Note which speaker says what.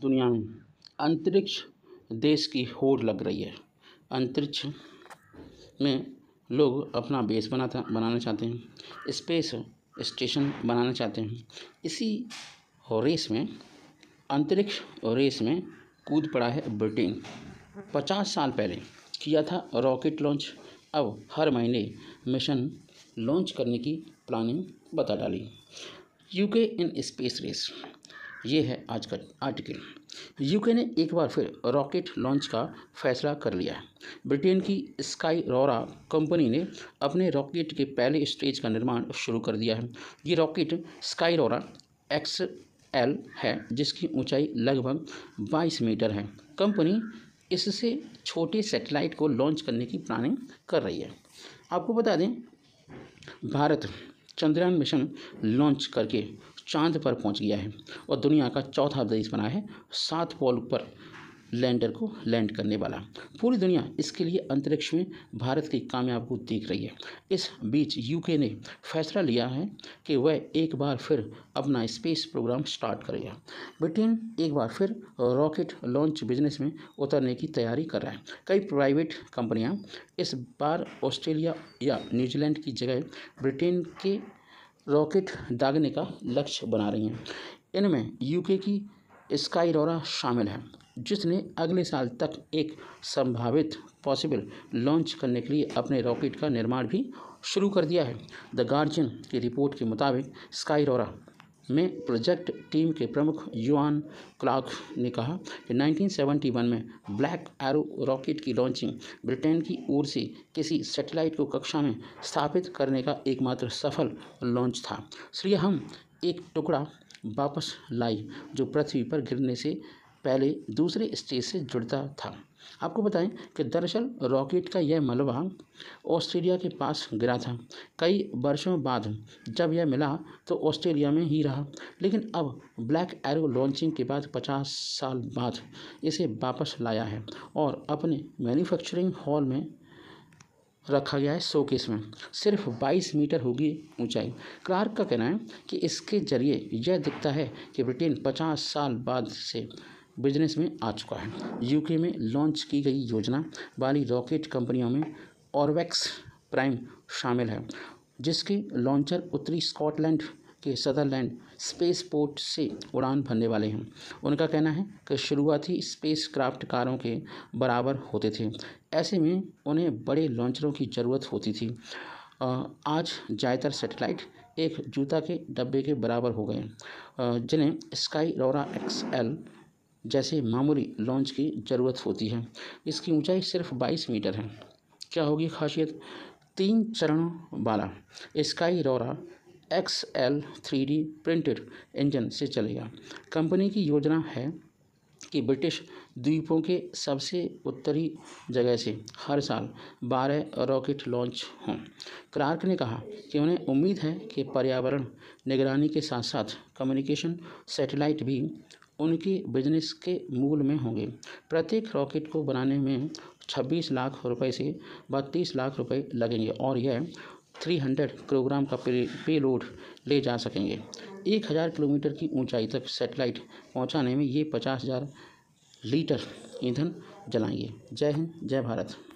Speaker 1: दुनिया में अंतरिक्ष देश की होड़ लग रही है अंतरिक्ष में लोग अपना बेस बनाता बनाना चाहते हैं स्पेस स्टेशन बनाना चाहते हैं इसी रेस में अंतरिक्ष रेस में कूद पड़ा है ब्रिटेन पचास साल पहले किया था रॉकेट लॉन्च अब हर महीने मिशन लॉन्च करने की प्लानिंग बता डाली यूके इन स्पेस रेस ये है आज का आर्टिकल यूके ने एक बार फिर रॉकेट लॉन्च का फैसला कर लिया है ब्रिटेन की स्काई रोरा कंपनी ने अपने रॉकेट के पहले स्टेज का निर्माण शुरू कर दिया है ये rocket Skyrora X L है जिसकी ऊंचाई लगभग 22 मीटर है कंपनी इससे छोटे सैटेलाइट को लॉन्च करने की प्लानिंग कर रही है आपको बता दें भारत चंद्रयान मिशन लॉन्च करके चांद पर पहुंच गया है और दुनिया का चौथा देश बना है सात पोल पर लैंडर को लैंड करने वाला पूरी दुनिया इसके लिए अंतरिक्ष में भारत की कामयाब को देख रही है इस बीच यूके ने फैसला लिया है कि वह एक बार फिर अपना स्पेस प्रोग्राम स्टार्ट करेगा ब्रिटेन एक बार फिर रॉकेट लॉन्च बिजनेस में उतरने की तैयारी कर रहा है कई प्राइवेट कंपनियां इस बार ऑस्ट्रेलिया या न्यूजीलैंड की जगह ब्रिटेन के रॉकेट दागने का लक्ष्य बना रही हैं इनमें यूके की स्काईरोरा शामिल है जिसने अगले साल तक एक संभावित पॉसिबल लॉन्च करने के लिए अपने रॉकेट का निर्माण भी शुरू कर दिया है द गार्जियन की रिपोर्ट के मुताबिक स्काईरोरा में प्रोजेक्ट टीम के प्रमुख युआन क्लार्क ने कहा कि 1971 में ब्लैक एरो रॉकेट की लॉन्चिंग ब्रिटेन की ओर से किसी सैटेलाइट को कक्षा में स्थापित करने का एकमात्र सफल लॉन्च था श्री हम एक टुकड़ा वापस लाई जो पृथ्वी पर गिरने से पहले दूसरे स्टेज से जुड़ता था आपको बताएं कि दरअसल रॉकेट का यह मलबा ऑस्ट्रेलिया के पास गिरा था कई वर्षों बाद जब यह मिला तो ऑस्ट्रेलिया में ही रहा लेकिन अब ब्लैक एरो लॉन्चिंग के बाद 50 साल बाद इसे वापस लाया है और अपने मैन्युफैक्चरिंग हॉल में रखा गया है सोकेस में सिर्फ 22 मीटर होगी ऊंचाई क्लार्क का कहना है कि इसके जरिए यह दिखता है कि ब्रिटेन 50 साल बाद से बिजनेस में आ चुका है यूके में लॉन्च की गई योजना वाली रॉकेट कंपनियों में ऑरवैक्स प्राइम शामिल है जिसके लॉन्चर उत्तरी स्कॉटलैंड के सदरलैंड स्पेस पोर्ट से उड़ान भरने वाले हैं उनका कहना है कि शुरुआती स्पेस क्राफ्ट कारों के बराबर होते थे ऐसे में उन्हें बड़े लॉन्चरों की ज़रूरत होती थी आज ज़्यादातर सैटेलाइट एक जूता के डब्बे के बराबर हो गए जिन्हें स्काई रोरा एक्स एल जैसे मामूली लॉन्च की ज़रूरत होती है इसकी ऊंचाई सिर्फ 22 मीटर है क्या होगी खासियत तीन चरण वाला Skyrora X L three D printed engine से चलेगा कंपनी की योजना है कि ब्रिटिश द्वीपों के सबसे उत्तरी जगह से हर साल बारह रॉकेट लॉन्च हों क्लार्क ने कहा कि उन्हें उम्मीद है कि पर्यावरण निगरानी के साथ साथ कम्युनिकेशन सैटेलाइट भी उनकी बिजनेस के मूल में होंगे प्रत्येक रॉकेट को बनाने में 26 लाख रुपए से बत्तीस लाख रुपए लगेंगे और यह 300 किलोग्राम का पे पेलोड ले जा सकेंगे 1000 किलोमीटर की ऊंचाई तक सैटेलाइट पहुंचाने में ये पचास हज़ार लीटर ईंधन जलाएंगे जय हिंद जय भारत